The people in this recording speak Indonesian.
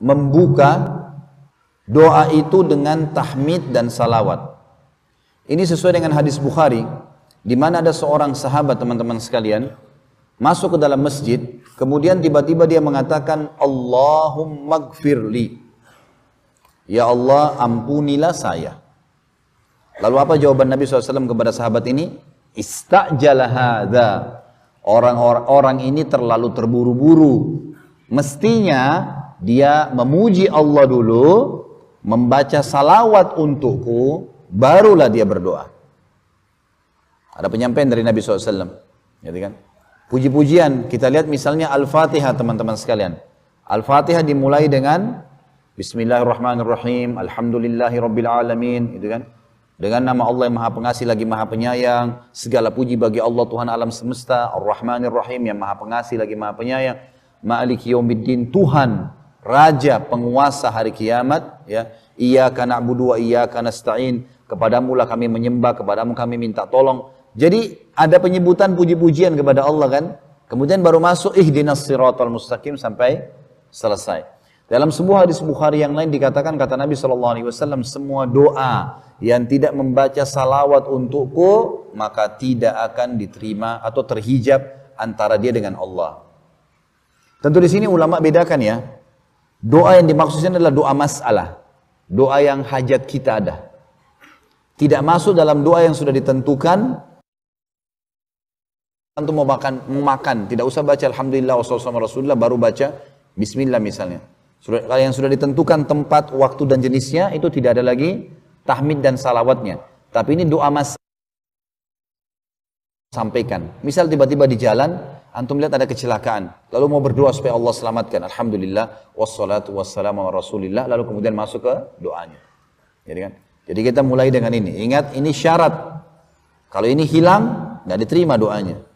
membuka doa itu dengan tahmid dan salawat. Ini sesuai dengan hadis Bukhari, di mana ada seorang sahabat teman-teman sekalian masuk ke dalam masjid, kemudian tiba-tiba dia mengatakan Allahumma gfirli. Ya Allah ampunilah saya. Lalu apa jawaban Nabi SAW kepada sahabat ini? Istajala orang orang ini terlalu terburu-buru. Mestinya dia memuji Allah dulu, membaca salawat untukku, barulah dia berdoa. Ada penyampaian dari Nabi SAW. Gitu kan? Puji-pujian, kita lihat misalnya Al-Fatihah teman-teman sekalian. Al-Fatihah dimulai dengan Bismillahirrahmanirrahim, Alhamdulillahi Rabbil Alamin, gitu kan. Dengan nama Allah yang maha pengasih lagi maha penyayang. Segala puji bagi Allah Tuhan alam semesta. Ar-Rahmanir Rahim yang maha pengasih lagi maha penyayang. Ma'alik yaumiddin Tuhan raja penguasa hari kiamat ya Ia budua ia karena iyyaka Kepadamu lah kami menyembah kepadamu kami minta tolong jadi ada penyebutan puji-pujian kepada Allah kan kemudian baru masuk ihdinas siratal mustaqim sampai selesai dalam sebuah hadis Bukhari yang lain dikatakan kata Nabi saw. semua doa yang tidak membaca salawat untukku maka tidak akan diterima atau terhijab antara dia dengan Allah. Tentu di sini ulama bedakan ya Doa yang dimaksudnya adalah doa masalah. Doa yang hajat kita ada. Tidak masuk dalam doa yang sudah ditentukan. Antum mau makan, mau makan. Tidak usah baca Alhamdulillah wassalamualaikum rasulullah. Baru baca Bismillah misalnya. Sudah, yang sudah ditentukan tempat, waktu dan jenisnya itu tidak ada lagi tahmid dan salawatnya. Tapi ini doa mas sampaikan. Misal tiba-tiba di jalan antum lihat ada kecelakaan, lalu mau berdoa supaya Allah selamatkan. Alhamdulillah, wassalatu wassalamu ala rasulillah, lalu kemudian masuk ke doanya. Jadi kan? Jadi kita mulai dengan ini. Ingat, ini syarat. Kalau ini hilang, nggak diterima doanya.